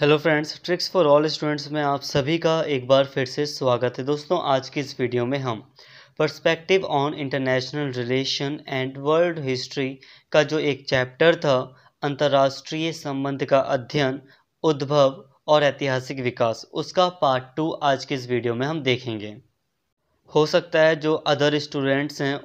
hello friends tricks for all students में आप सभी का एक बार फिर से स्वागत है दोस्तों आज की इस वीडियो में हम perspective on international relation and world history का जो एक चैप्टर था अंतर्राष्ट्रीय संबंध का अध्ययन उद्भव और ऐतिहासिक विकास उसका पार्ट टू आज की इस वीडियो में हम देखेंगे हो सकता है जो अदर स्टूडेंट्स हैं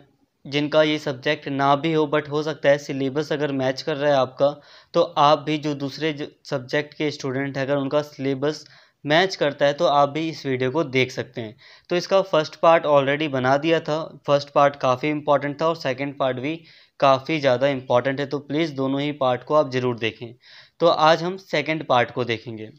जिनका ये सब्जेक्ट ना भी हो बट हो सकता है सिलेबस अगर मैच कर रहा है आपका तो आप भी जो दूसरे जो सब्जेक्ट के स्टूडेंट हैं अगर उनका सिलेबस मैच करता है तो आप भी इस वीडियो को देख सकते हैं तो इसका फर्स्ट पार्ट ऑलरेडी बना दिया था फर्स्ट पार्ट काफ़ी इंपॉर्टेंट था और सेकेंड पार्ट भी काफ़ी ज़्यादा इंपॉर्टेंट है तो प्लीज़ दोनों ही पार्ट को आप ज़रूर देखें तो आज हम सेकेंड पार्ट को देखेंगे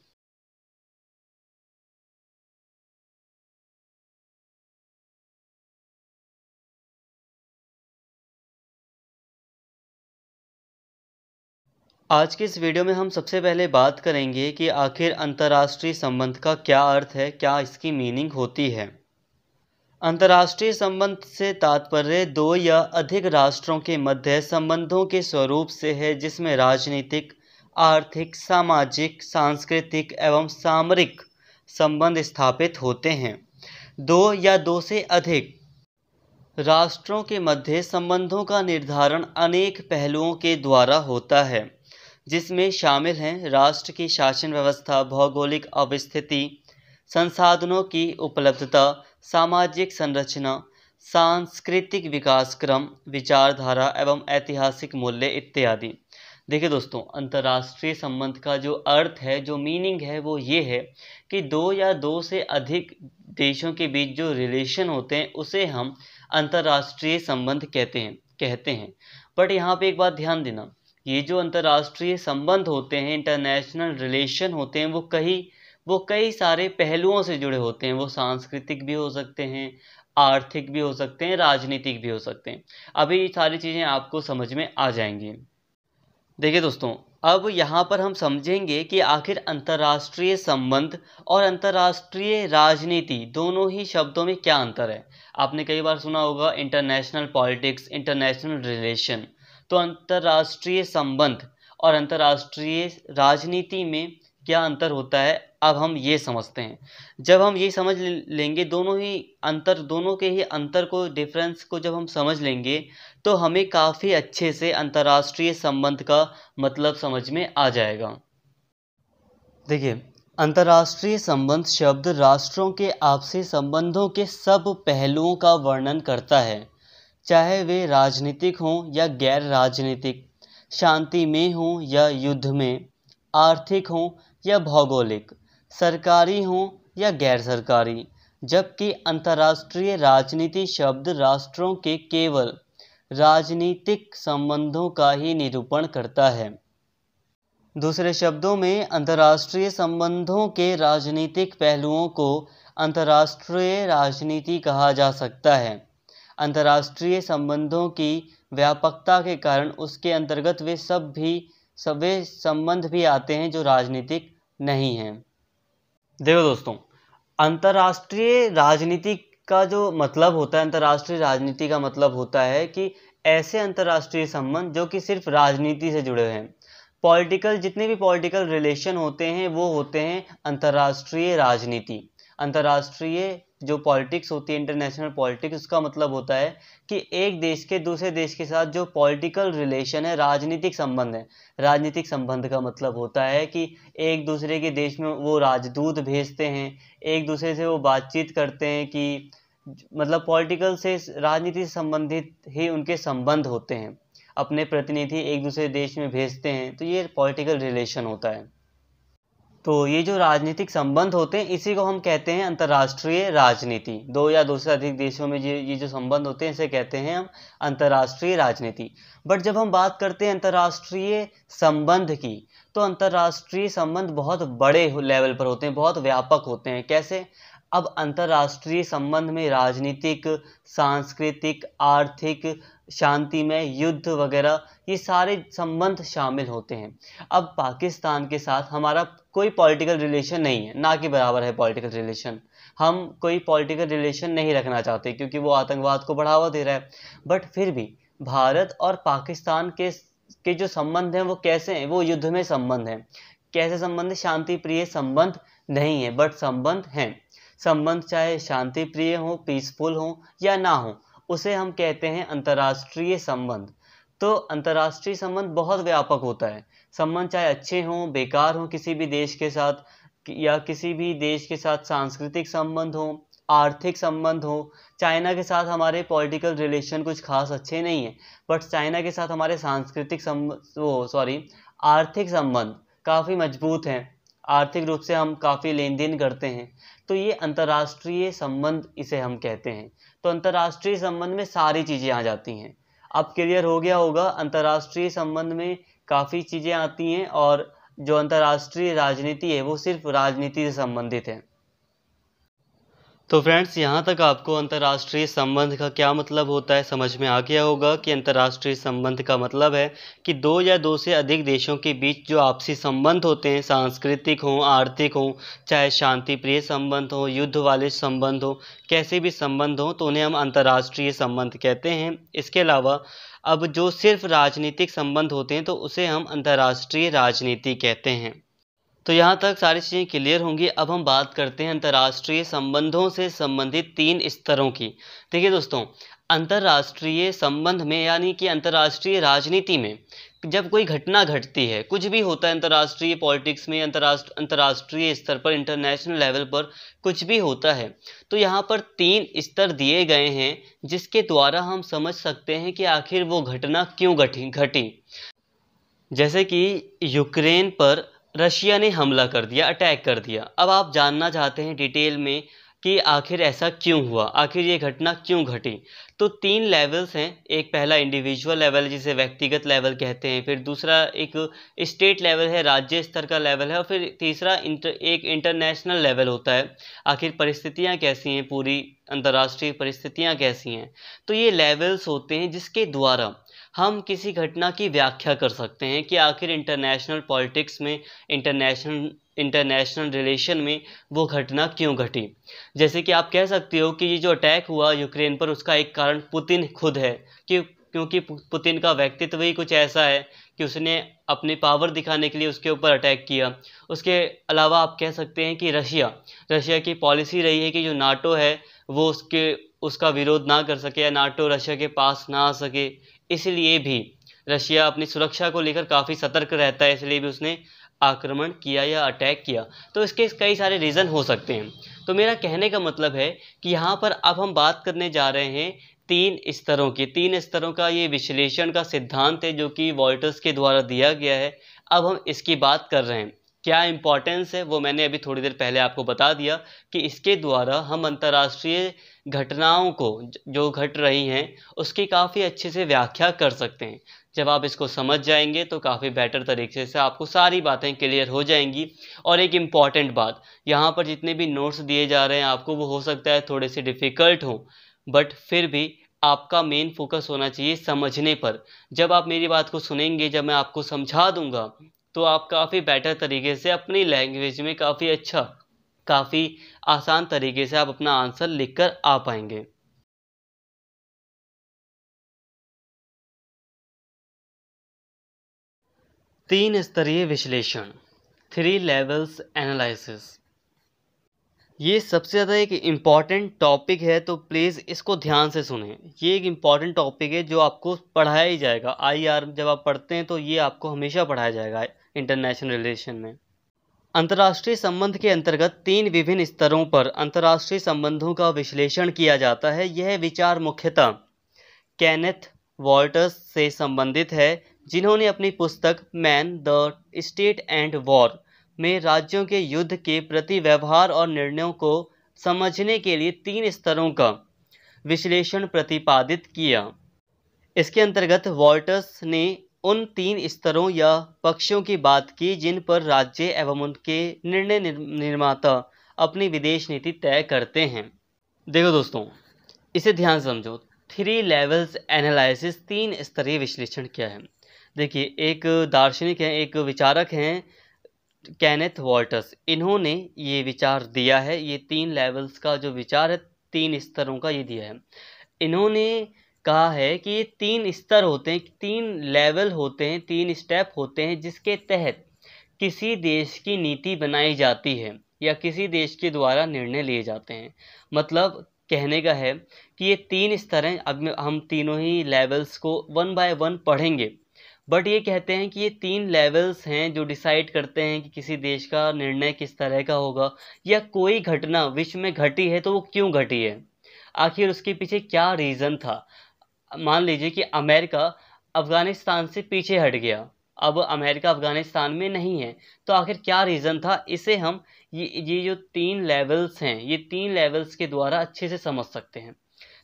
आज के इस वीडियो में हम सबसे पहले बात करेंगे कि आखिर अंतर्राष्ट्रीय संबंध का क्या अर्थ है क्या इसकी मीनिंग होती है अंतर्राष्ट्रीय संबंध से तात्पर्य दो या अधिक राष्ट्रों के मध्य संबंधों के स्वरूप से है जिसमें राजनीतिक आर्थिक सामाजिक सांस्कृतिक एवं सामरिक संबंध स्थापित होते हैं दो या दो से अधिक राष्ट्रों के मध्य संबंधों का निर्धारण अनेक पहलुओं के द्वारा होता है जिसमें शामिल हैं राष्ट्र की शासन व्यवस्था भौगोलिक अवस्थिति संसाधनों की उपलब्धता सामाजिक संरचना सांस्कृतिक विकास क्रम विचारधारा एवं ऐतिहासिक मूल्य इत्यादि देखिए दोस्तों अंतर्राष्ट्रीय संबंध का जो अर्थ है जो मीनिंग है वो ये है कि दो या दो से अधिक देशों के बीच जो रिलेशन होते हैं उसे हम अंतर्राष्ट्रीय संबंध कहते हैं कहते हैं बट यहाँ पे एक बात ध्यान देना ये जो अंतर्राष्ट्रीय संबंध होते हैं इंटरनेशनल रिलेशन होते हैं वो कई वो कई सारे पहलुओं से जुड़े होते हैं वो सांस्कृतिक भी हो सकते हैं आर्थिक भी हो सकते हैं राजनीतिक भी हो सकते हैं अभी ये सारी चीज़ें आपको समझ में आ जाएंगी देखिए दोस्तों अब यहाँ पर हम समझेंगे कि आखिर अंतर्राष्ट्रीय संबंध और अंतर्राष्ट्रीय राजनीति दोनों ही शब्दों में क्या अंतर है आपने कई बार सुना होगा इंटरनेशनल पॉलिटिक्स इंटरनेशनल रिलेशन तो अंतर्राष्ट्रीय संबंध और अंतर्राष्ट्रीय राजनीति में क्या अंतर होता है अब हम ये समझते हैं जब हम ये समझ लेंगे दोनों ही अंतर दोनों के ही अंतर को डिफरेंस को जब हम समझ लेंगे तो हमें काफ़ी अच्छे से अंतर्राष्ट्रीय संबंध का मतलब समझ में आ जाएगा देखिए अंतर्राष्ट्रीय संबंध शब्द राष्ट्रों के आपसी संबंधों के सब पहलुओं का वर्णन करता है चाहे वे राजनीतिक हों या गैर राजनीतिक शांति में हों या युद्ध में आर्थिक हों या भौगोलिक सरकारी हों या गैर सरकारी जबकि अंतर्राष्ट्रीय राजनीति शब्द राष्ट्रों के केवल राजनीतिक संबंधों का ही निरूपण करता है दूसरे शब्दों में अंतर्राष्ट्रीय संबंधों के राजनीतिक पहलुओं को अंतर्राष्ट्रीय राजनीति कहा जा सकता है अंतर्राष्ट्रीय संबंधों की व्यापकता के कारण उसके अंतर्गत वे सब भी सब वे संबंध भी आते हैं जो राजनीतिक नहीं हैं देखो दोस्तों अंतर्राष्ट्रीय राजनीति का जो मतलब होता है अंतर्राष्ट्रीय राजनीति का मतलब होता है कि ऐसे अंतर्राष्ट्रीय संबंध जो कि सिर्फ राजनीति से जुड़े हैं पॉलिटिकल जितने भी पॉलिटिकल रिलेशन होते हैं वो होते हैं अंतर्राष्ट्रीय राजनीति अंतर्राष्ट्रीय जो पॉलिटिक्स होती है इंटरनेशनल पॉलिटिक्स उसका मतलब होता है कि एक देश के दूसरे देश के साथ जो पॉलिटिकल रिलेशन है राजनीतिक संबंध है राजनीतिक संबंध का मतलब होता है कि एक दूसरे के देश में वो राजदूत भेजते हैं एक दूसरे से वो बातचीत करते हैं कि मतलब पॉलिटिकल से राजनीति से संबंधित ही उनके संबंध होते हैं अपने प्रतिनिधि एक दूसरे देश में भेजते हैं तो ये पॉलिटिकल रिलेशन होता है तो ये जो राजनीतिक संबंध होते हैं इसी को हम कहते हैं अंतर्राष्ट्रीय राजनीति दो या दो से अधिक देशों में ये ये जो संबंध होते हैं इसे कहते हैं हम अंतर्राष्ट्रीय राजनीति बट जब हम बात करते हैं अंतर्राष्ट्रीय संबंध की तो अंतर्राष्ट्रीय संबंध बहुत बड़े लेवल पर होते हैं बहुत व्यापक होते हैं कैसे अब अंतर्राष्ट्रीय संबंध में राजनीतिक सांस्कृतिक आर्थिक शांति में युद्ध वगैरह ये सारे संबंध शामिल होते हैं अब पाकिस्तान के साथ हमारा कोई पॉलिटिकल रिलेशन नहीं है ना के बराबर है पॉलिटिकल रिलेशन हम कोई पॉलिटिकल रिलेशन नहीं रखना चाहते क्योंकि वो आतंकवाद को बढ़ावा दे रहा है बट फिर भी भारत और पाकिस्तान के के जो संबंध हैं वो कैसे हैं वो युद्ध में संबंध हैं कैसे संबंध शांति प्रिय संबंध नहीं है बट संबंध हैं संबंध चाहे शांति प्रिय हो पीसफुल हो या ना हो उसे हम कहते हैं अंतर्राष्ट्रीय संबंध तो अंतर्राष्ट्रीय संबंध बहुत व्यापक होता है संबंध चाहे अच्छे हों बेकार हों किसी भी देश के साथ या किसी भी देश के साथ सांस्कृतिक संबंध हों आर्थिक संबंध हो चाइना के साथ हमारे पॉलिटिकल रिलेशन कुछ खास अच्छे नहीं है बट चाइना के साथ हमारे सांस्कृतिक संबंध वो सॉरी आर्थिक संबंध काफ़ी मजबूत हैं आर्थिक रूप से हम काफ़ी लेन देन करते हैं तो ये अंतर्राष्ट्रीय संबंध इसे हम कहते हैं तो अंतर्राष्ट्रीय संबंध में सारी चीज़ें आ जाती हैं अब क्लियर हो गया होगा अंतर्राष्ट्रीय संबंध में काफ़ी चीज़ें आती हैं और जो अंतर्राष्ट्रीय राजनीति है वो सिर्फ राजनीति से संबंधित है तो फ्रेंड्स यहाँ तक आपको अंतर्राष्ट्रीय संबंध का क्या मतलब होता है समझ में आ गया होगा कि अंतर्राष्ट्रीय संबंध का मतलब है कि दो या दो से अधिक देशों के बीच जो आपसी संबंध होते हैं सांस्कृतिक हों आर्थिक हों चाहे शांति प्रिय संबंध हों युद्ध वाले संबंध हों कैसे भी संबंध हों तो उन्हें हम अंतर्राष्ट्रीय संबंध कहते हैं इसके अलावा अब जो सिर्फ राजनीतिक संबंध होते हैं तो उसे हम अंतर्राष्ट्रीय राजनीति कहते हैं तो यहाँ तक सारी चीज़ें क्लियर होंगी अब हम बात करते हैं अंतर्राष्ट्रीय संबंधों से संबंधित तीन स्तरों की देखिए दोस्तों अंतर्राष्ट्रीय संबंध में यानी कि अंतर्राष्ट्रीय राजनीति में जब कोई घटना घटती है कुछ भी होता है अंतर्राष्ट्रीय पॉलिटिक्स में अंतर्राष्ट्र अंतर्राष्ट्रीय स्तर पर इंटरनेशनल लेवल पर कुछ भी होता है तो यहाँ पर तीन स्तर दिए गए हैं जिसके द्वारा हम समझ सकते हैं कि आखिर वो घटना क्यों घटी घटी जैसे कि यूक्रेन पर रशिया ने हमला कर दिया अटैक कर दिया अब आप जानना चाहते हैं डिटेल में कि आखिर ऐसा क्यों हुआ आखिर ये घटना क्यों घटी तो तीन लेवल्स हैं एक पहला इंडिविजुअल लेवल जिसे व्यक्तिगत लेवल कहते हैं फिर दूसरा एक स्टेट लेवल है राज्य स्तर का लेवल है और फिर तीसरा इंटर, एक इंटरनेशनल लेवल होता है आखिर परिस्थितियाँ कैसी हैं पूरी अंतर्राष्ट्रीय परिस्थितियाँ कैसी हैं तो ये लेवल्स होते हैं जिसके द्वारा हम किसी घटना की व्याख्या कर सकते हैं कि आखिर इंटरनेशनल पॉलिटिक्स में इंटरनेशनल इंटरनेशनल रिलेशन में वो घटना क्यों घटी जैसे कि आप कह सकते हो कि ये जो अटैक हुआ यूक्रेन पर उसका एक कारण पुतिन खुद है कि क्योंकि पुतिन का व्यक्तित्व ही कुछ ऐसा है कि उसने अपनी पावर दिखाने के लिए उसके ऊपर अटैक किया उसके अलावा आप कह सकते हैं कि रशिया रशिया की पॉलिसी रही है कि जो नाटो है वो उसके उसका विरोध ना कर सके या नाटो रशिया के पास ना आ सके इसलिए भी रशिया अपनी सुरक्षा को लेकर काफ़ी सतर्क रहता है इसलिए भी उसने आक्रमण किया या अटैक किया तो इसके कई सारे रीज़न हो सकते हैं तो मेरा कहने का मतलब है कि यहाँ पर अब हम बात करने जा रहे हैं तीन स्तरों की तीन स्तरों का ये विश्लेषण का सिद्धांत है जो कि वॉल्टर्स के द्वारा दिया गया है अब हम इसकी बात कर रहे हैं क्या इम्पोर्टेंस है वो मैंने अभी थोड़ी देर पहले आपको बता दिया कि इसके द्वारा हम अंतर्राष्ट्रीय घटनाओं को जो घट रही हैं उसकी काफ़ी अच्छे से व्याख्या कर सकते हैं जब आप इसको समझ जाएंगे तो काफ़ी बेटर तरीके से आपको सारी बातें क्लियर हो जाएंगी और एक इम्पॉर्टेंट बात यहाँ पर जितने भी नोट्स दिए जा रहे हैं आपको वो हो सकता है थोड़े से डिफ़िकल्ट हो बट फिर भी आपका मेन फोकस होना चाहिए समझने पर जब आप मेरी बात को सुनेंगे जब मैं आपको समझा दूंगा तो आप काफ़ी बेटर तरीके से अपनी लैंग्वेज में काफ़ी अच्छा काफ़ी आसान तरीके से आप अपना आंसर लिखकर आ पाएंगे तीन स्तरीय विश्लेषण थ्री लेवल्स एनालिसिस ये सबसे ज़्यादा एक इम्पॉर्टेंट टॉपिक है तो प्लीज़ इसको ध्यान से सुने ये एक इम्पॉर्टेंट टॉपिक है जो आपको पढ़ाया ही जाएगा आई आर जब आप पढ़ते हैं तो ये आपको हमेशा पढ़ाया जाएगा इंटरनेशनल रिलेशन में अंतर्राष्ट्रीय संबंध के अंतर्गत तीन विभिन्न स्तरों पर अंतर्राष्ट्रीय संबंधों का विश्लेषण किया जाता है यह विचार मुख्यतः कैनेथ वॉल्टर्स से संबंधित है जिन्होंने अपनी पुस्तक Man the State and War में राज्यों के युद्ध के प्रति व्यवहार और निर्णयों को समझने के लिए तीन स्तरों का विश्लेषण प्रतिपादित किया इसके अंतर्गत वॉल्टर्स ने उन तीन स्तरों या पक्षों की बात की जिन पर राज्य एवं उनके निर्णय निर्माता अपनी विदेश नीति तय करते हैं देखो दोस्तों इसे ध्यान समझो थ्री लेवल्स एनालिसिस तीन स्तरीय विश्लेषण क्या है देखिए एक दार्शनिक हैं एक विचारक हैं कैनेथ वॉल्टर्स इन्होंने ये विचार दिया है ये तीन लेवल्स का जो विचार है तीन स्तरों का ये दिया है इन्होंने कहा है कि ये तीन स्तर होते हैं तीन लेवल होते हैं तीन स्टेप होते हैं जिसके तहत किसी देश की नीति बनाई जाती है या किसी देश के द्वारा निर्णय लिए जाते हैं मतलब कहने का है कि ये तीन स्तर हैं अब हम तीनों ही लेवल्स को वन बाय वन पढ़ेंगे बट ये कहते हैं कि ये तीन लेवल्स हैं जो डिसाइड करते हैं कि किसी देश का निर्णय किस तरह का होगा या कोई घटना विश्व में घटी है तो वो क्यों घटी है आखिर उसके पीछे क्या रीज़न था मान लीजिए कि अमेरिका अफ़गानिस्तान से पीछे हट गया अब अमेरिका अफ़गानिस्तान में नहीं है तो आखिर क्या रीज़न था इसे हम ये ये जो तीन लेवल्स हैं ये तीन लेवल्स के द्वारा अच्छे से समझ सकते हैं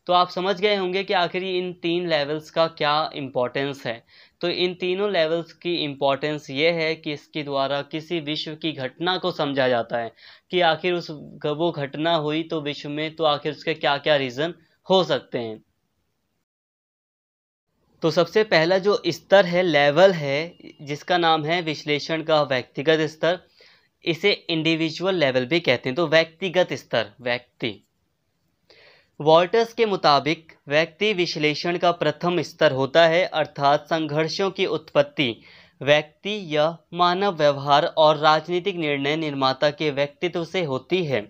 तो आप समझ गए होंगे कि आखिर ये इन तीन लेवल्स का क्या इम्पोर्टेंस है तो इन तीनों लेवल्स की इम्पॉर्टेंस ये है कि इसके द्वारा किसी विश्व की घटना को समझा जाता है कि आखिर उस वो घटना हुई तो विश्व में तो आखिर उसके क्या क्या रीज़न हो सकते हैं तो सबसे पहला जो स्तर है लेवल है जिसका नाम है विश्लेषण का व्यक्तिगत स्तर इसे इंडिविजुअल लेवल भी कहते हैं तो व्यक्तिगत स्तर व्यक्ति वॉल्टर्स के मुताबिक व्यक्ति विश्लेषण का प्रथम स्तर होता है अर्थात संघर्षों की उत्पत्ति व्यक्ति या मानव व्यवहार और राजनीतिक निर्णय निर्माता के व्यक्तित्व से होती है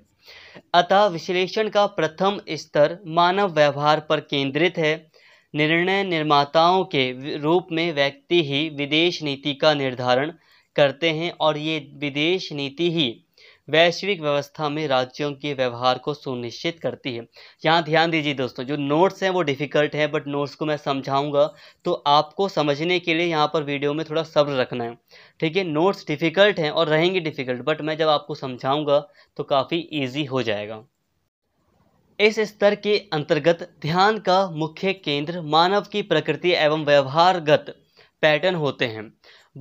अतः विश्लेषण का प्रथम स्तर मानव व्यवहार पर केंद्रित है निर्णय निर्माताओं के रूप में व्यक्ति ही विदेश नीति का निर्धारण करते हैं और ये विदेश नीति ही वैश्विक व्यवस्था में राज्यों के व्यवहार को सुनिश्चित करती है यहाँ ध्यान दीजिए दोस्तों जो नोट्स हैं वो डिफ़िकल्ट हैं बट नोट्स को मैं समझाऊंगा तो आपको समझने के लिए यहाँ पर वीडियो में थोड़ा सब्र रखना है ठीक है नोट्स डिफ़िकल्ट हैं और रहेंगे डिफ़िकल्ट बट मैं जब आपको समझाऊँगा तो काफ़ी ईजी हो जाएगा इस स्तर के अंतर्गत ध्यान का मुख्य केंद्र मानव की प्रकृति एवं व्यवहारगत पैटर्न होते हैं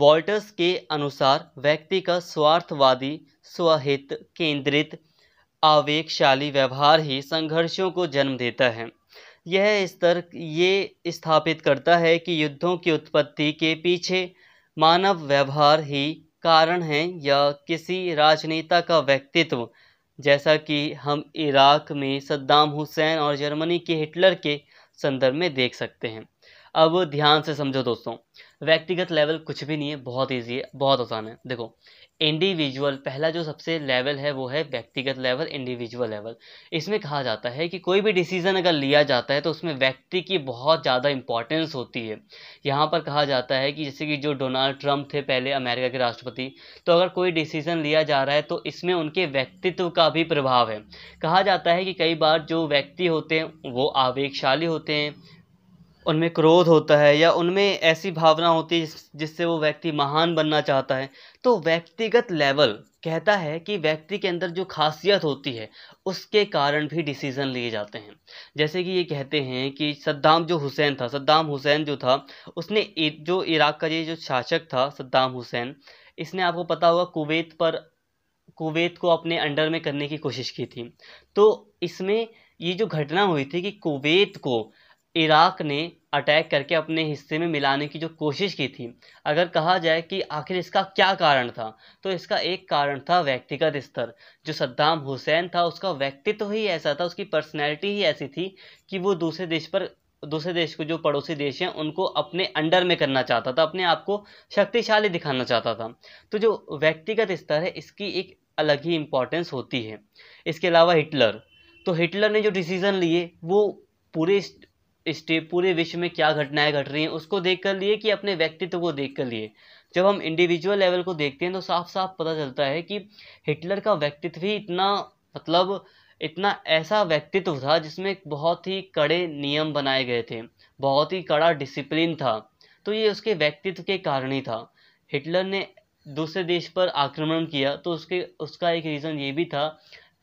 वॉल्टर्स के अनुसार व्यक्ति का स्वार्थवादी स्वहित केंद्रित आवेगशाली व्यवहार ही संघर्षों को जन्म देता है यह स्तर ये स्थापित करता है कि युद्धों की उत्पत्ति के पीछे मानव व्यवहार ही कारण है या किसी राजनेता का व्यक्तित्व जैसा कि हम इराक में सद्दाम हुसैन और जर्मनी के हिटलर के संदर्भ में देख सकते हैं अब ध्यान से समझो दोस्तों व्यक्तिगत लेवल कुछ भी नहीं है बहुत ईजी है बहुत आसान है देखो इंडिविजुअल पहला जो सबसे लेवल है वो है व्यक्तिगत लेवल इंडिविजुअल लेवल इसमें कहा जाता है कि कोई भी डिसीज़न अगर लिया जाता है तो उसमें व्यक्ति की बहुत ज़्यादा इंपॉर्टेंस होती है यहाँ पर कहा जाता है कि जैसे कि जो डोनाल्ड ट्रंप थे पहले अमेरिका के राष्ट्रपति तो अगर कोई डिसीज़न लिया जा रहा है तो इसमें उनके व्यक्तित्व का भी प्रभाव है कहा जाता है कि कई बार जो व्यक्ति होते हैं वो आवेगशाली होते हैं उनमें क्रोध होता है या उनमें ऐसी भावना होती है जिससे वो व्यक्ति महान बनना चाहता है तो व्यक्तिगत लेवल कहता है कि व्यक्ति के अंदर जो खासियत होती है उसके कारण भी डिसीज़न लिए जाते हैं जैसे कि ये कहते हैं कि सद्दाम जो हुसैन था सद्दाम हुसैन जो था उसने जो इराक का ये जो शासक था सद्दाम हुसैन इसने आपको पता होगा कुवैत पर कुवैत को अपने अंडर में करने की कोशिश की थी तो इसमें ये जो घटना हुई थी कि कुवैत को इराक ने अटैक करके अपने हिस्से में मिलाने की जो कोशिश की थी अगर कहा जाए कि आखिर इसका क्या कारण था तो इसका एक कारण था व्यक्तिगत स्तर जो सद्दाम हुसैन था उसका व्यक्तित्व तो ही ऐसा था उसकी पर्सनैलिटी ही ऐसी थी कि वो दूसरे देश पर दूसरे देश को जो पड़ोसी देश हैं उनको अपने अंडर में करना चाहता था अपने आप को शक्तिशाली दिखाना चाहता था तो जो व्यक्तिगत स्तर है इसकी एक अलग ही इम्पोर्टेंस होती है इसके अलावा हिटलर तो हिटलर ने जो डिसीज़न लिए वो पूरे स्टेप पूरे विश्व में क्या घटनाएं घट रही हैं उसको देख कर लिए कि अपने व्यक्तित्व को देख कर लिए जब हम इंडिविजुअल लेवल को देखते हैं तो साफ साफ पता चलता है कि हिटलर का व्यक्तित्व ही इतना मतलब इतना ऐसा व्यक्तित्व था जिसमें बहुत ही कड़े नियम बनाए गए थे बहुत ही कड़ा डिसिप्लिन था तो ये उसके व्यक्तित्व के कारण ही था हिटलर ने दूसरे देश पर आक्रमण किया तो उसके उसका एक रीज़न ये भी था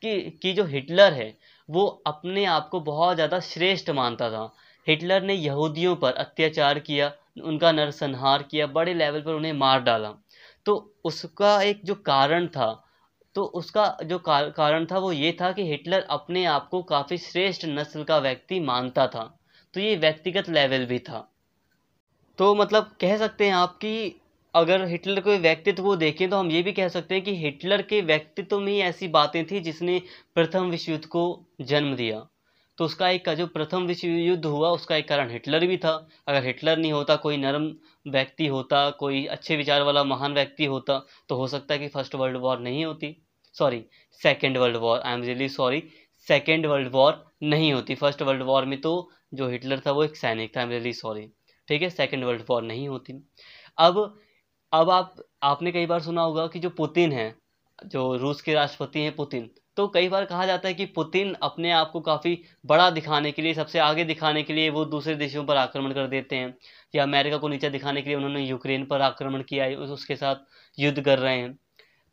कि कि जो हिटलर है वो अपने आप को बहुत ज़्यादा श्रेष्ठ मानता था हिटलर ने यहूदियों पर अत्याचार किया उनका नरसंहार किया बड़े लेवल पर उन्हें मार डाला तो उसका एक जो कारण था तो उसका जो कारण था वो ये था कि हिटलर अपने आप को काफ़ी श्रेष्ठ नस्ल का व्यक्ति मानता था तो ये व्यक्तिगत लेवल भी था तो मतलब कह सकते हैं आप कि अगर हिटलर के व्यक्तित्व को देखें तो हम ये भी कह सकते हैं कि हिटलर के व्यक्तित्व में ही ऐसी बातें थी जिसने प्रथम विश्व युद्ध को जन्म दिया तो उसका एक जो प्रथम विश्व युद्ध हुआ उसका एक कारण हिटलर भी था अगर हिटलर नहीं होता कोई नरम व्यक्ति होता कोई अच्छे विचार वाला महान व्यक्ति होता तो हो सकता है कि फर्स्ट वर्ल्ड वॉर नहीं होती sorry second world war I am really sorry second world war नहीं होती फर्स्ट वर्ल्ड वॉर में तो जो हिटलर था वो एक सैनिक था आई एम रियली सॉरी ठीक है सेकेंड वर्ल्ड वॉर नहीं होती अब अब आप आपने कई बार सुना होगा कि जो पुतिन है जो रूस के राष्ट्रपति हैं पुतिन तो कई बार कहा जाता है कि पुतिन अपने आप को काफ़ी बड़ा दिखाने के लिए सबसे आगे दिखाने के लिए वो दूसरे देशों पर आक्रमण कर देते हैं या अमेरिका को नीचे दिखाने के लिए उन्होंने यूक्रेन पर आक्रमण किया है उसके साथ युद्ध कर रहे हैं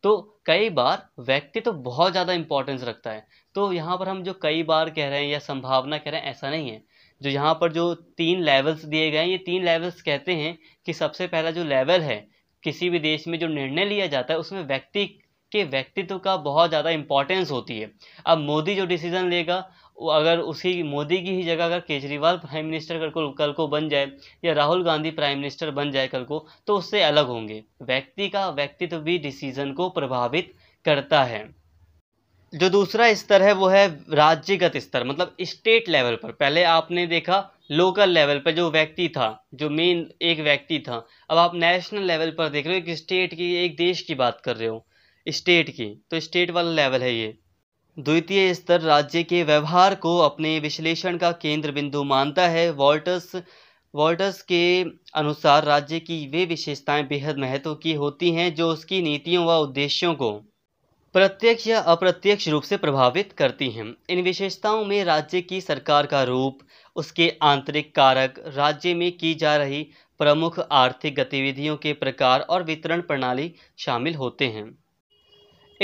तो कई बार व्यक्ति तो बहुत ज़्यादा इंपॉर्टेंस रखता है तो यहाँ पर हम जो कई बार कह रहे हैं या संभावना कह रहे हैं ऐसा नहीं है जो यहाँ पर जो तीन लेवल्स दिए गए हैं ये तीन लेवल्स कहते हैं कि सबसे पहला जो लेवल है किसी भी देश में जो निर्णय लिया जाता है उसमें व्यक्ति के व्यक्तित्व का बहुत ज़्यादा इम्पोर्टेंस होती है अब मोदी जो डिसीजन लेगा वो अगर उसी मोदी की ही जगह अगर केजरीवाल प्राइम मिनिस्टर कल को कल को बन जाए या राहुल गांधी प्राइम मिनिस्टर बन जाए कल को तो उससे अलग होंगे व्यक्ति का व्यक्तित्व भी डिसीजन को प्रभावित करता है जो दूसरा स्तर है वो है राज्यगत स्तर मतलब स्टेट लेवल पर पहले आपने देखा लोकल लेवल पर जो व्यक्ति था जो मेन एक व्यक्ति था अब आप नेशनल लेवल पर देख रहे हो एक स्टेट की एक देश की बात कर रहे हो स्टेट की तो स्टेट वाला लेवल है ये द्वितीय स्तर राज्य के व्यवहार को अपने विश्लेषण का केंद्र बिंदु मानता है वॉल्टस वॉल्टस के अनुसार राज्य की वे विशेषताएं बेहद महत्व की होती हैं जो उसकी नीतियों व उद्देश्यों को प्रत्यक्ष या अप्रत्यक्ष रूप से प्रभावित करती हैं इन विशेषताओं में राज्य की सरकार का रूप उसके आंतरिक कारक राज्य में की जा रही प्रमुख आर्थिक गतिविधियों के प्रकार और वितरण प्रणाली शामिल होते हैं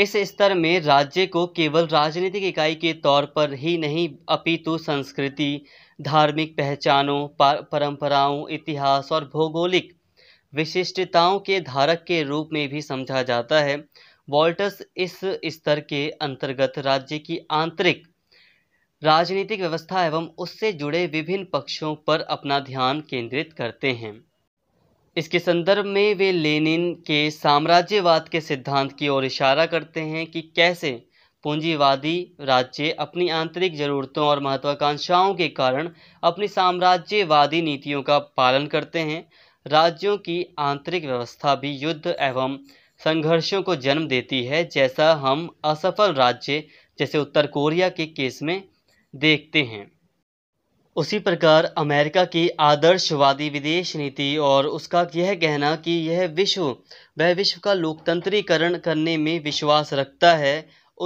इस स्तर में राज्य को केवल राजनीतिक इकाई के तौर पर ही नहीं अपितु संस्कृति धार्मिक पहचानों परंपराओं इतिहास और भौगोलिक विशिष्टताओं के धारक के रूप में भी समझा जाता है वॉल्टस इस स्तर के अंतर्गत राज्य की आंतरिक राजनीतिक व्यवस्था एवं उससे जुड़े विभिन्न पक्षों पर अपना ध्यान केंद्रित करते हैं इसके संदर्भ में वे लेनिन के साम्राज्यवाद के सिद्धांत की ओर इशारा करते हैं कि कैसे पूंजीवादी राज्य अपनी आंतरिक जरूरतों और महत्वाकांक्षाओं के कारण अपनी साम्राज्यवादी नीतियों का पालन करते हैं राज्यों की आंतरिक व्यवस्था भी युद्ध एवं संघर्षों को जन्म देती है जैसा हम असफल राज्य जैसे उत्तर कोरिया के केस में देखते हैं उसी प्रकार अमेरिका की आदर्शवादी विदेश नीति और उसका यह कहना कि यह विश्व वह विश्व का लोकतंत्रीकरण करने में विश्वास रखता है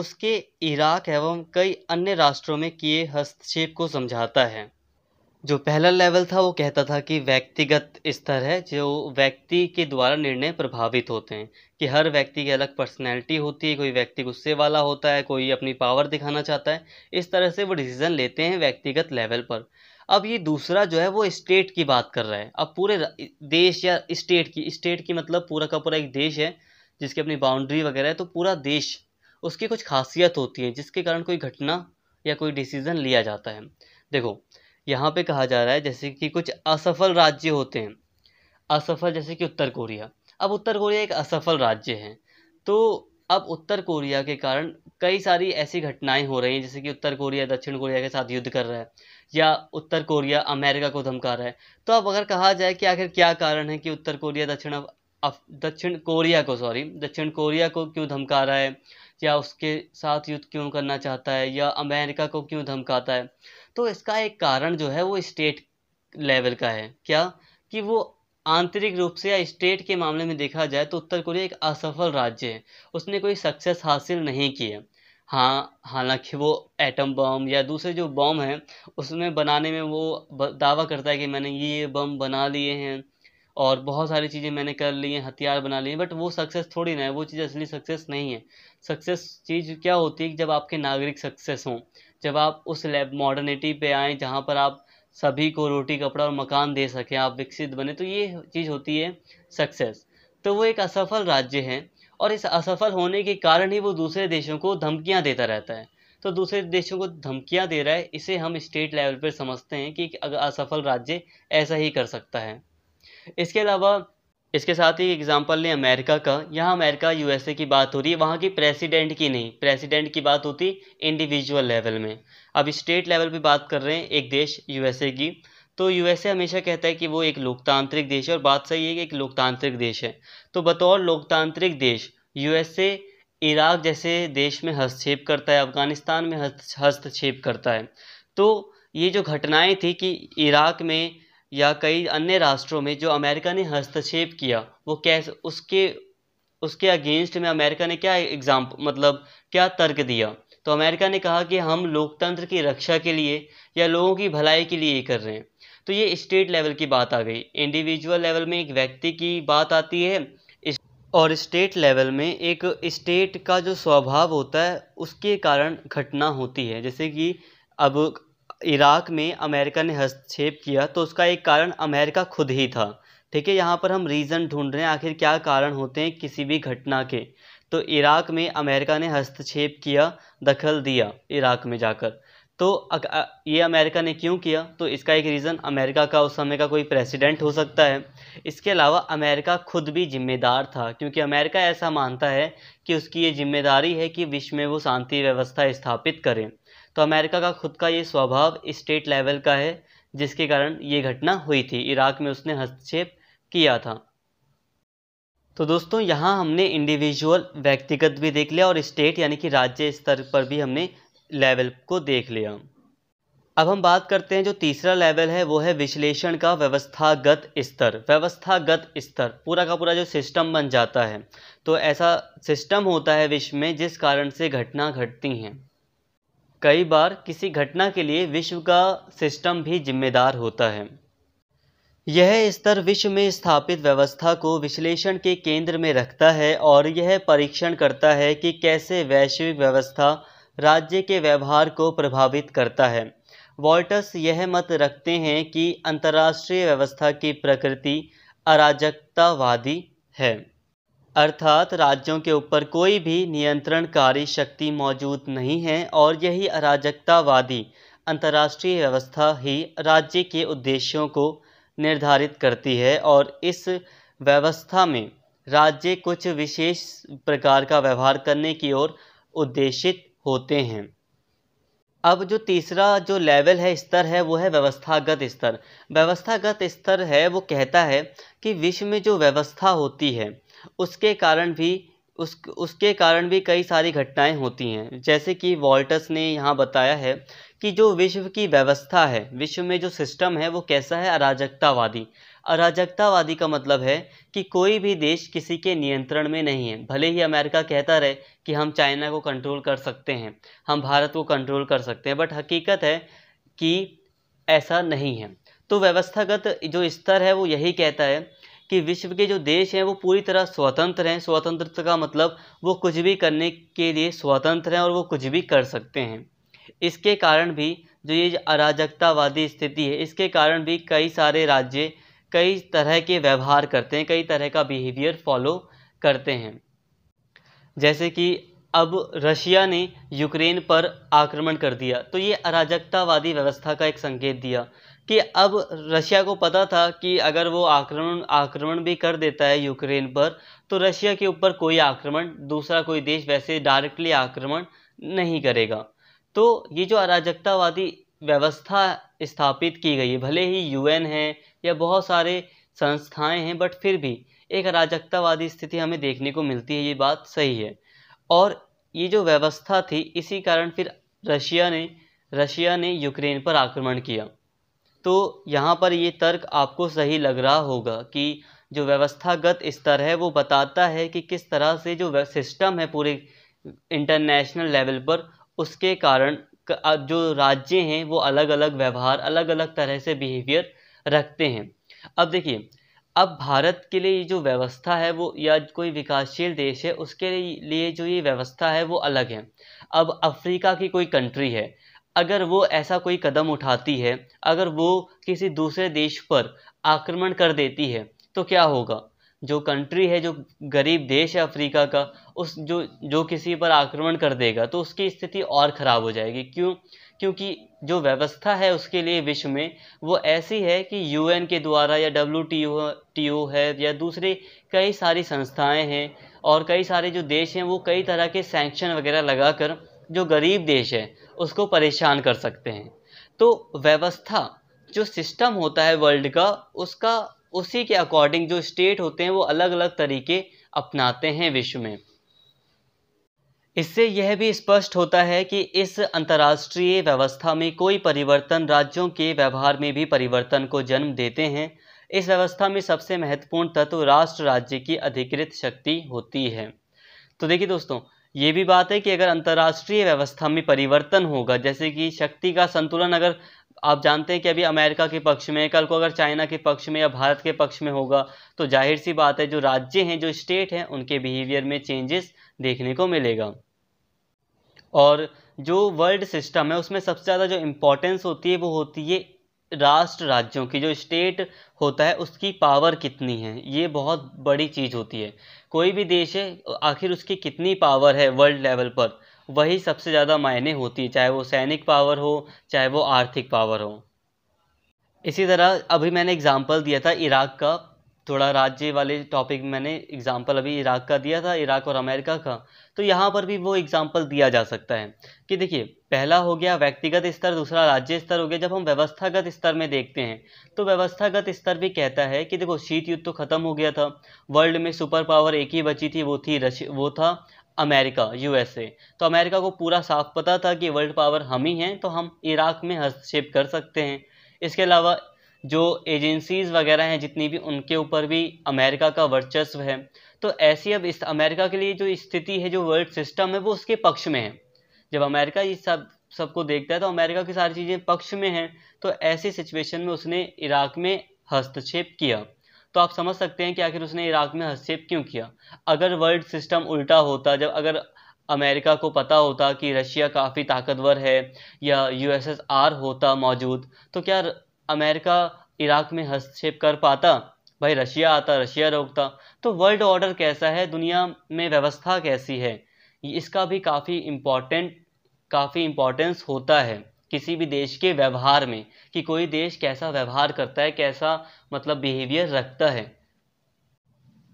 उसके इराक एवं कई अन्य राष्ट्रों में किए हस्तक्षेप को समझाता है जो पहला लेवल था वो कहता था कि व्यक्तिगत स्तर है जो व्यक्ति के द्वारा निर्णय प्रभावित होते हैं कि हर व्यक्ति की अलग पर्सनैलिटी होती है कोई व्यक्ति गुस्से वाला होता है कोई अपनी पावर दिखाना चाहता है इस तरह से वो डिसीज़न लेते हैं व्यक्तिगत लेवल पर अब ये दूसरा जो है वो स्टेट की बात कर रहा है अब पूरे देश या स्टेट की स्टेट की मतलब पूरा का पूरा एक देश है जिसकी अपनी बाउंड्री वगैरह है तो पूरा देश उसकी कुछ खासियत होती है जिसके कारण कोई घटना या कोई डिसीज़न लिया जाता है देखो यहाँ पे कहा जा रहा है जैसे कि कुछ असफल राज्य होते हैं असफल जैसे कि उत्तर कोरिया अब उत्तर कोरिया एक असफल राज्य है तो अब उत्तर कोरिया के कारण कई सारी ऐसी घटनाएं हो रही हैं जैसे कि उत्तर कोरिया दक्षिण कोरिया के साथ युद्ध कर रहा है या उत्तर कोरिया अमेरिका को धमका रहा है तो अब अगर कहा जाए कि आखिर क्या कारण है कि उत्तर कोरिया दक्षिण दक्षिण कोरिया को सॉरी दक्षिण कोरिया को क्यों धमका रहा है या उसके साथ युद्ध क्यों करना चाहता है या अमेरिका को क्यों धमकाता है तो इसका एक कारण जो है वो स्टेट लेवल का है क्या कि वो आंतरिक रूप से या स्टेट के मामले में देखा जाए तो उत्तर कोरिया एक असफल राज्य है उसने कोई सक्सेस हासिल नहीं किया हाँ हालांकि वो एटम बम या दूसरे जो बम हैं उसमें बनाने में वो दावा करता है कि मैंने ये बम बना लिए हैं और बहुत सारी चीज़ें मैंने कर ली हैं हथियार बना लिए हैं बट वो सक्सेस थोड़ी ना है वो चीज़ असली सक्सेस नहीं है सक्सेस चीज़ क्या होती है कि जब आपके नागरिक सक्सेस हों जब आप उस लेव मॉडर्निटी पे आए जहाँ पर आप सभी को रोटी कपड़ा और मकान दे सकें आप विकसित बने तो ये चीज़ होती है सक्सेस तो वो एक असफल राज्य है और इस असफल होने के कारण ही वो दूसरे देशों को धमकियाँ देता रहता है तो दूसरे देशों को धमकियाँ दे रहा है इसे हम स्टेट लेवल पर समझते हैं कि असफल राज्य ऐसा ही कर सकता है इसके अलावा इसके साथ ही एग्जाम्पल लें अमेरिका का यहाँ अमेरिका यूएसए की बात हो रही है वहाँ की प्रेसिडेंट की नहीं प्रेसिडेंट की बात होती इंडिविजुअल लेवल में अब स्टेट लेवल पे बात कर रहे हैं एक देश यूएसए की तो यूएसए हमेशा कहता है कि वो एक लोकतांत्रिक देश है और बात सही है कि एक लोकतांत्रिक देश है तो बतौर लोकतांत्रिक देश यूएसए इराक जैसे देश में हस्तक्षेप करता है अफगानिस्तान में हस्तक्षेप करता है तो ये जो घटनाएं थी कि इराक में या कई अन्य राष्ट्रों में जो अमेरिका ने हस्तक्षेप किया वो कैसे उसके उसके अगेंस्ट में अमेरिका ने क्या एग्जाम्प मतलब क्या तर्क दिया तो अमेरिका ने कहा कि हम लोकतंत्र की रक्षा के लिए या लोगों की भलाई के लिए ये कर रहे हैं तो ये स्टेट लेवल की बात आ गई इंडिविजुअल लेवल में एक व्यक्ति की बात आती है और स्टेट लेवल में एक स्टेट का जो स्वभाव होता है उसके कारण घटना होती है जैसे कि अब इराक़ में अमेरिका ने हस्तक्षेप किया तो उसका एक कारण अमेरिका खुद ही था ठीक है यहाँ पर हम रीज़न ढूंढ रहे हैं आखिर क्या कारण होते हैं किसी भी घटना के तो इराक़ में अमेरिका ने हस्तक्षेप किया दखल दिया इराक़ में जाकर तो ये अमेरिका ने क्यों किया तो इसका एक रीज़न अमेरिका का उस समय का कोई प्रेसिडेंट हो सकता है इसके अलावा अमेरिका खुद भी जिम्मेदार था क्योंकि अमेरिका ऐसा मानता है कि उसकी ये जिम्मेदारी है कि विश्व में वो शांति व्यवस्था स्थापित करें तो अमेरिका का खुद का ये स्वभाव स्टेट लेवल का है जिसके कारण ये घटना हुई थी इराक में उसने हस्तक्षेप किया था तो दोस्तों यहाँ हमने इंडिविजुअल व्यक्तिगत भी देख लिया और स्टेट यानी कि राज्य स्तर पर भी हमने लेवल को देख लिया अब हम बात करते हैं जो तीसरा लेवल है वो है विश्लेषण का व्यवस्थागत स्तर व्यवस्थागत स्तर पूरा का पूरा जो सिस्टम बन जाता है तो ऐसा सिस्टम होता है विश्व में जिस कारण से घटना घटती हैं कई बार किसी घटना के लिए विश्व का सिस्टम भी जिम्मेदार होता है यह स्तर विश्व में स्थापित व्यवस्था को विश्लेषण के केंद्र में रखता है और यह परीक्षण करता है कि कैसे वैश्विक व्यवस्था राज्य के व्यवहार को प्रभावित करता है वॉल्टस यह मत रखते हैं कि अंतर्राष्ट्रीय व्यवस्था की प्रकृति अराजकतावादी है अर्थात राज्यों के ऊपर कोई भी नियंत्रणकारी शक्ति मौजूद नहीं है और यही अराजकतावादी अंतर्राष्ट्रीय व्यवस्था ही राज्य के उद्देश्यों को निर्धारित करती है और इस व्यवस्था में राज्य कुछ विशेष प्रकार का व्यवहार करने की ओर उद्देशित होते हैं अब जो तीसरा जो लेवल है स्तर है वो है व्यवस्थागत स्तर व्यवस्थागत स्तर है वो कहता है कि विश्व में जो व्यवस्था होती है उसके कारण भी उस उसके कारण भी कई सारी घटनाएं होती हैं जैसे कि वॉल्टस ने यहाँ बताया है कि जो विश्व की व्यवस्था है विश्व में जो सिस्टम है वो कैसा है अराजकतावादी अराजकतावादी का मतलब है कि कोई भी देश किसी के नियंत्रण में नहीं है भले ही अमेरिका कहता रहे कि हम चाइना को कंट्रोल कर सकते हैं हम भारत को कंट्रोल कर सकते हैं बट हकीकत है कि ऐसा नहीं है तो व्यवस्थागत जो स्तर है वो यही कहता है कि विश्व के जो देश हैं वो पूरी तरह स्वतंत्र हैं स्वतंत्रता का मतलब वो कुछ भी करने के लिए स्वतंत्र हैं और वो कुछ भी कर सकते हैं इसके कारण भी जो ये अराजकतावादी स्थिति है इसके कारण भी कई सारे राज्य कई तरह के व्यवहार करते हैं कई तरह का बिहेवियर फॉलो करते हैं जैसे कि अब रशिया ने यूक्रेन पर आक्रमण कर दिया तो ये अराजकतावादी व्यवस्था का एक संकेत दिया कि अब रशिया को पता था कि अगर वो आक्रमण आक्रमण भी कर देता है यूक्रेन पर तो रशिया के ऊपर कोई आक्रमण दूसरा कोई देश वैसे डायरेक्टली आक्रमण नहीं करेगा तो ये जो अराजकतावादी व्यवस्था स्थापित की गई है भले ही यूएन है या बहुत सारे संस्थाएं हैं बट फिर भी एक अराजकतावादी स्थिति हमें देखने को मिलती है ये बात सही है और ये जो व्यवस्था थी इसी कारण फिर रशिया ने रशिया ने यूक्रेन पर आक्रमण किया तो यहाँ पर ये तर्क आपको सही लग रहा होगा कि जो व्यवस्थागत स्तर है वो बताता है कि किस तरह से जो सिस्टम है पूरे इंटरनेशनल लेवल पर उसके कारण जो राज्य हैं वो अलग अलग व्यवहार अलग अलग तरह से बिहेवियर रखते हैं अब देखिए अब भारत के लिए जो व्यवस्था है वो या कोई विकासशील देश है उसके लिए जो ये व्यवस्था है वो अलग है अब अफ्रीका की कोई कंट्री है अगर वो ऐसा कोई कदम उठाती है अगर वो किसी दूसरे देश पर आक्रमण कर देती है तो क्या होगा जो कंट्री है जो गरीब देश है अफ्रीका का उस जो जो किसी पर आक्रमण कर देगा तो उसकी स्थिति और ख़राब हो जाएगी क्यों क्योंकि जो व्यवस्था है उसके लिए विश्व में वो ऐसी है कि यूएन के द्वारा या डब्ल्यू टी ओ है या दूसरे कई सारी संस्थाएं हैं और कई सारे जो देश हैं वो कई तरह के सैंक्शन वगैरह लगाकर जो गरीब देश है उसको परेशान कर सकते हैं तो व्यवस्था जो सिस्टम होता है वर्ल्ड का उसका उसी के अकॉर्डिंग जो स्टेट होते हैं वो अलग अलग तरीके अपनाते हैं विश्व में इससे यह भी स्पष्ट होता है कि इस अंतर्राष्ट्रीय व्यवस्था में कोई परिवर्तन राज्यों के व्यवहार में भी परिवर्तन को जन्म देते हैं इस व्यवस्था में सबसे महत्वपूर्ण तत्व राष्ट्र राज्य की अधिकृत शक्ति होती है तो देखिए दोस्तों ये भी बात है कि अगर अंतर्राष्ट्रीय व्यवस्था में परिवर्तन होगा जैसे कि शक्ति का संतुलन अगर आप जानते हैं कि अभी अमेरिका के पक्ष में कल को अगर चाइना के पक्ष में या भारत के पक्ष में होगा तो जाहिर सी बात है जो राज्य हैं जो स्टेट हैं उनके बिहेवियर में चेंजेस देखने को मिलेगा और जो वर्ल्ड सिस्टम है उसमें सबसे ज़्यादा जो इम्पोर्टेंस होती है वो होती है राष्ट्र राज्यों की जो स्टेट होता है उसकी पावर कितनी है ये बहुत बड़ी चीज़ होती है कोई भी देश है आखिर उसकी कितनी पावर है वर्ल्ड लेवल पर वही सबसे ज़्यादा मायने होती है चाहे वो सैनिक पावर हो चाहे वो आर्थिक पावर हो इसी तरह अभी मैंने एग्जाम्पल दिया था इराक का थोड़ा राज्य वाले टॉपिक मैंने एग्जांपल अभी इराक का दिया था इराक और अमेरिका का तो यहाँ पर भी वो एग्जांपल दिया जा सकता है कि देखिए पहला हो गया व्यक्तिगत स्तर दूसरा राज्य स्तर हो गया जब हम व्यवस्थागत स्तर में देखते हैं तो व्यवस्थागत स्तर भी कहता है कि देखो शीत युद्ध तो खत्म हो गया था वर्ल्ड में सुपर पावर एक ही बची थी वो थी रश वो था अमेरिका यूएसए तो अमेरिका को पूरा साफ पता था कि वर्ल्ड पावर हम ही हैं तो हम इराक में हस्तक्षेप कर सकते हैं इसके अलावा जो एजेंसीज़ वगैरह हैं जितनी भी उनके ऊपर भी अमेरिका का वर्चस्व है तो ऐसी अब इस अमेरिका के लिए जो स्थिति है जो वर्ल्ड सिस्टम है वो उसके पक्ष में है जब अमेरिका ये सब सबको देखता है तो अमेरिका की सारी चीज़ें पक्ष में हैं तो ऐसी सिचुएशन में उसने इराक में हस्तक्षेप किया तो आप समझ सकते हैं कि आखिर उसने इराक में हस्तक्षेप क्यों किया अगर वर्ल्ड सिस्टम उल्टा होता जब अगर अमेरिका को पता होता कि रशिया काफ़ी ताकतवर है या यूएसएसआर होता मौजूद तो क्या अमेरिका इराक में हस्तक्षेप कर पाता भाई रशिया आता रशिया रोकता तो वर्ल्ड ऑर्डर कैसा है दुनिया में व्यवस्था कैसी है इसका भी काफ़ी इम्पोर्टेंट काफ़ी इम्पोर्टेंस होता है किसी भी देश के व्यवहार में कि कोई देश कैसा व्यवहार करता है कैसा मतलब बिहेवियर रखता है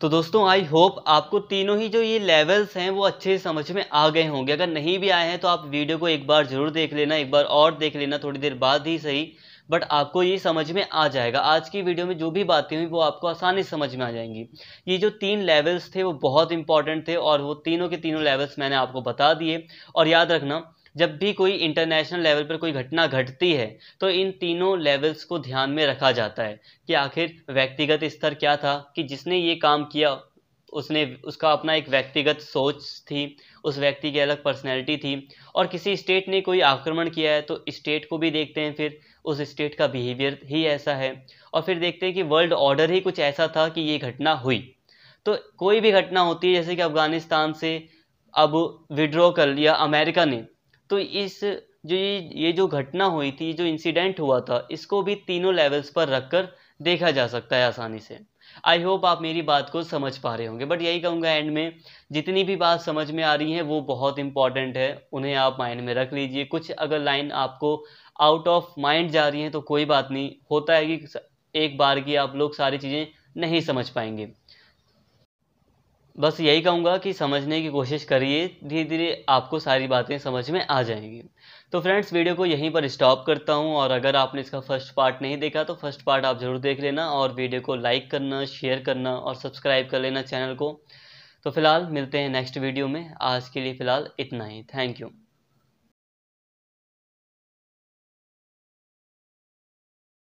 तो दोस्तों आई होप आपको तीनों ही जो ये लेवल्स हैं वो अच्छे से समझ में आ गए होंगे अगर नहीं भी आए हैं तो आप वीडियो को एक बार ज़रूर देख लेना एक बार और देख लेना थोड़ी देर बाद ही सही बट आपको ये समझ में आ जाएगा आज की वीडियो में जो भी बातें हुई वो आपको आसानी से समझ में आ जाएंगी ये जो तीन लेवल्स थे वो बहुत इंपॉर्टेंट थे और वो तीनों के तीनों लेवल्स मैंने आपको बता दिए और याद रखना जब भी कोई इंटरनेशनल लेवल पर कोई घटना घटती है तो इन तीनों लेवल्स को ध्यान में रखा जाता है कि आखिर व्यक्तिगत स्तर क्या था कि जिसने ये काम किया उसने उसका अपना एक व्यक्तिगत सोच थी उस व्यक्ति की अलग पर्सनैलिटी थी और किसी स्टेट ने कोई आक्रमण किया है तो स्टेट को भी देखते हैं फिर उस स्टेट का बिहेवियर ही ऐसा है और फिर देखते हैं कि वर्ल्ड ऑर्डर ही कुछ ऐसा था कि ये घटना हुई तो कोई भी घटना होती है जैसे कि अफगानिस्तान से अब विड्रॉ कर लिया अमेरिका ने तो इस जो ये ये जो घटना हुई थी जो इंसिडेंट हुआ था इसको भी तीनों लेवल्स पर रख कर देखा जा सकता है आसानी से आई होप आप मेरी बात को समझ पा रहे होंगे बट यही कहूँगा एंड में जितनी भी बात समझ में आ रही है वो बहुत इंपॉर्टेंट है उन्हें आप माइंड में रख लीजिए कुछ अगर लाइन आपको आउट ऑफ माइंड जा रही हैं तो कोई बात नहीं होता है कि एक बार की आप लोग सारी चीज़ें नहीं समझ पाएंगे बस यही कहूँगा कि समझने की कोशिश करिए धीरे धीरे आपको सारी बातें समझ में आ जाएंगी तो फ्रेंड्स वीडियो को यहीं पर स्टॉप करता हूँ और अगर आपने इसका फर्स्ट पार्ट नहीं देखा तो फर्स्ट पार्ट आप ज़रूर देख लेना और वीडियो को लाइक करना शेयर करना और सब्सक्राइब कर लेना चैनल को तो फिलहाल मिलते हैं नेक्स्ट वीडियो में आज के लिए फ़िलहाल इतना ही थैंक यू